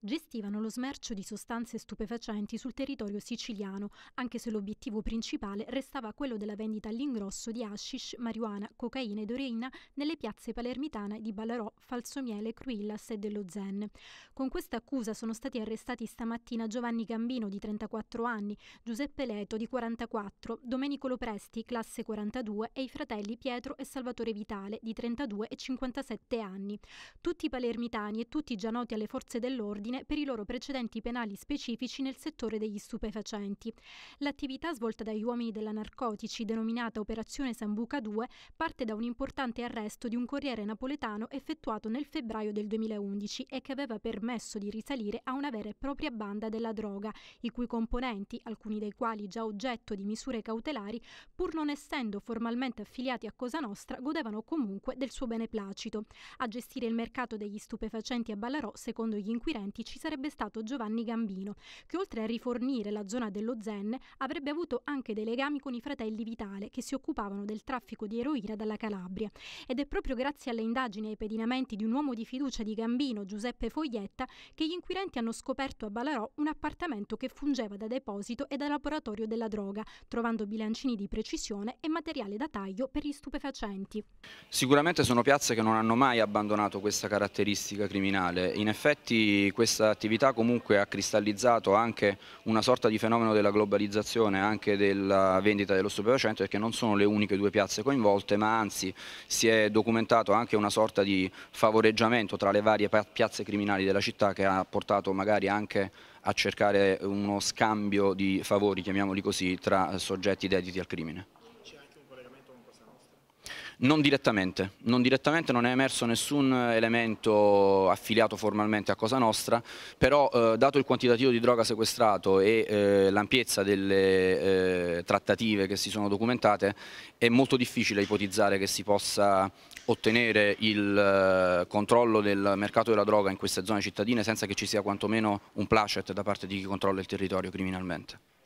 gestivano lo smercio di sostanze stupefacenti sul territorio siciliano, anche se l'obiettivo principale restava quello della vendita all'ingrosso di hashish, marijuana, cocaina ed oreina nelle piazze palermitane di Ballarò, Falsomiele, Cruillas e dello Zen. Con questa accusa sono stati arrestati stamattina Giovanni Gambino di 34 anni, Giuseppe Leto di 44, Domenico Lopresti, classe 42 e i fratelli Pietro e Salvatore Vitale di 32 e 57 anni. Tutti palermitani e tutti già noti alle forze dell'ordine ordine per i loro precedenti penali specifici nel settore degli stupefacenti. L'attività svolta dagli uomini della narcotici, denominata Operazione Sambuca 2, parte da un importante arresto di un corriere napoletano effettuato nel febbraio del 2011 e che aveva permesso di risalire a una vera e propria banda della droga, i cui componenti, alcuni dei quali già oggetto di misure cautelari, pur non essendo formalmente affiliati a Cosa Nostra, godevano comunque del suo beneplacito. A gestire il mercato degli stupefacenti a Ballarò, secondo gli inquirenti, Uniti ci sarebbe stato Giovanni Gambino, che oltre a rifornire la zona dello Zen avrebbe avuto anche dei legami con i fratelli Vitale che si occupavano del traffico di eroina dalla Calabria. Ed è proprio grazie alle indagini e ai pedinamenti di un uomo di fiducia di Gambino, Giuseppe Foglietta, che gli inquirenti hanno scoperto a Balarò un appartamento che fungeva da deposito e da laboratorio della droga, trovando bilancini di precisione e materiale da taglio per gli stupefacenti. Sicuramente sono piazze che non hanno mai abbandonato questa caratteristica criminale. In effetti questa questa attività comunque ha cristallizzato anche una sorta di fenomeno della globalizzazione anche della vendita dello stupefacente perché non sono le uniche due piazze coinvolte ma anzi si è documentato anche una sorta di favoreggiamento tra le varie piazze criminali della città che ha portato magari anche a cercare uno scambio di favori, chiamiamoli così, tra soggetti dediti al crimine. Non direttamente, non direttamente non è emerso nessun eh, elemento affiliato formalmente a Cosa Nostra, però eh, dato il quantitativo di droga sequestrato e eh, l'ampiezza delle eh, trattative che si sono documentate, è molto difficile ipotizzare che si possa ottenere il eh, controllo del mercato della droga in queste zone cittadine senza che ci sia quantomeno un placet da parte di chi controlla il territorio criminalmente.